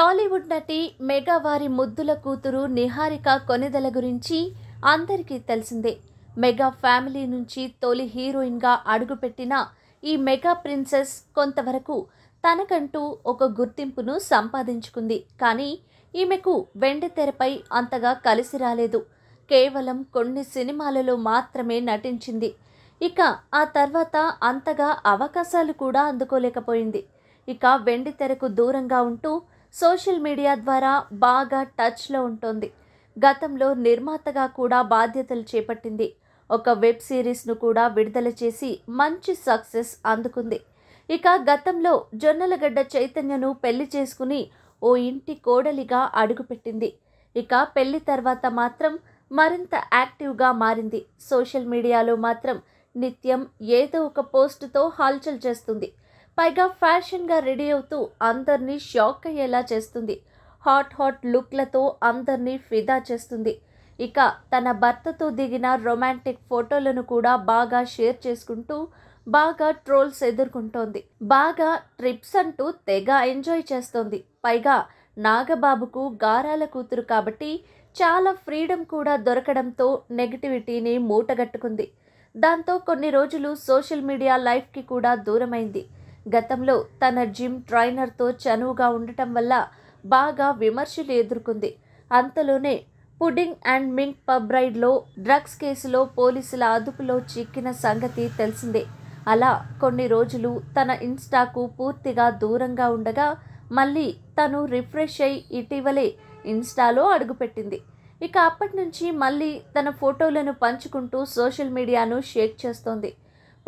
టాలీవుడ్ నటి మెగావారి ముద్దుల కూతురు నిహారిక కొనెదల గురించి అందరికీ తెలిసిందే మెగా ఫ్యామిలీ నుంచి తొలి హీరోయిన్గా అడుగుపెట్టిన ఈ మెగా ప్రిన్సెస్ కొంతవరకు తనకంటూ ఒక గుర్తింపును సంపాదించుకుంది కానీ ఈమెకు వెండి తెరపై అంతగా కలిసి రాలేదు కేవలం కొన్ని సినిమాలలో మాత్రమే నటించింది ఇక ఆ తర్వాత అంతగా అవకాశాలు కూడా అందుకోలేకపోయింది ఇక వెండి తెరకు దూరంగా ఉంటూ సోషల్ మీడియా ద్వారా బాగా టచ్లో ఉంటుంది గతంలో నిర్మాతగా కూడా బాధ్యతలు చేపట్టింది ఒక వెబ్ సిరీస్ను కూడా విడుదల చేసి మంచి సక్సెస్ అందుకుంది ఇక గతంలో జొన్నలగడ్డ చైతన్యను పెళ్లి చేసుకుని ఓ ఇంటి కోడలిగా అడుగుపెట్టింది ఇక పెళ్లి తర్వాత మాత్రం మరింత యాక్టివ్గా మారింది సోషల్ మీడియాలో మాత్రం నిత్యం ఏదో ఒక పోస్టుతో హల్చల్ చేస్తుంది పైగా ఫ్యాషన్గా రెడీ అవుతూ అందరినీ షాక్ అయ్యేలా చేస్తుంది హాట్ హాట్ లుక్లతో అందరినీ ఫిదా చేస్తుంది ఇక తన భర్తతో దిగిన రొమాంటిక్ ఫోటోలను కూడా బాగా షేర్ చేసుకుంటూ బాగా ట్రోల్స్ ఎదుర్కొంటోంది బాగా ట్రిప్స్ అంటూ తెగ ఎంజాయ్ చేస్తోంది పైగా నాగబాబుకు గారాల కూతురు కాబట్టి చాలా ఫ్రీడమ్ కూడా దొరకడంతో నెగిటివిటీని మూటగట్టుకుంది దాంతో కొన్ని రోజులు సోషల్ మీడియా లైఫ్కి కూడా దూరమైంది గతంలో తన జిమ్ ట్రైనర్తో చనువుగా ఉండటం వల్ల బాగా విమర్శలు ఎదుర్కొంది అంతలోనే పుడింగ్ అండ్ మింక్ పబ్ రైడ్లో డ్రగ్స్ కేసులో పోలీసుల అదుపులో చిక్కిన సంగతి తెలిసిందే అలా కొన్ని రోజులు తన ఇన్స్టాకు పూర్తిగా దూరంగా ఉండగా మళ్ళీ తను రిఫ్రెష్ అయి ఇటీవలే ఇన్స్టాలో అడుగుపెట్టింది ఇక అప్పటి నుంచి మళ్ళీ తన ఫోటోలను పంచుకుంటూ సోషల్ మీడియాను షేక్ చేస్తోంది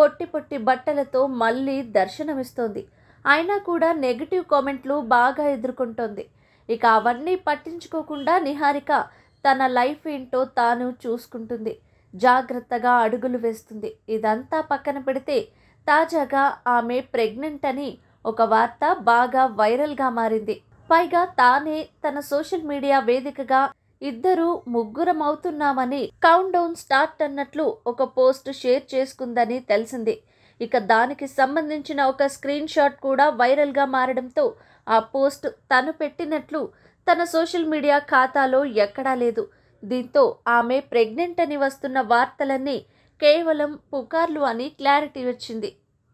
పొట్టి పొట్టి బట్టలతో మళ్ళీ దర్శనమిస్తోంది అయినా కూడా నెగిటివ్ కామెంట్లు బాగా ఎదుర్కొంటోంది ఇక అవన్నీ పట్టించుకోకుండా నిహారిక తన లైఫ్ ఏంటో తాను చూసుకుంటుంది జాగ్రత్తగా అడుగులు వేస్తుంది ఇదంతా పక్కన పెడితే తాజాగా ఆమె ప్రెగ్నెంట్ అని ఒక వార్త బాగా వైరల్గా మారింది పైగా తానే తన సోషల్ మీడియా వేదికగా ఇద్దరు ముగ్గురమవుతున్నామని కౌంట్ డౌన్ స్టార్ట్ అన్నట్లు ఒక పోస్ట్ షేర్ చేసుకుందని తెలిసింది ఇక దానికి సంబంధించిన ఒక స్క్రీన్ షాట్ కూడా వైరల్గా మారడంతో ఆ పోస్ట్ తను పెట్టినట్లు తన సోషల్ మీడియా ఖాతాలో ఎక్కడా లేదు దీంతో ఆమె ప్రెగ్నెంట్ అని వస్తున్న వార్తలన్నీ కేవలం పుకార్లు అని క్లారిటీ వచ్చింది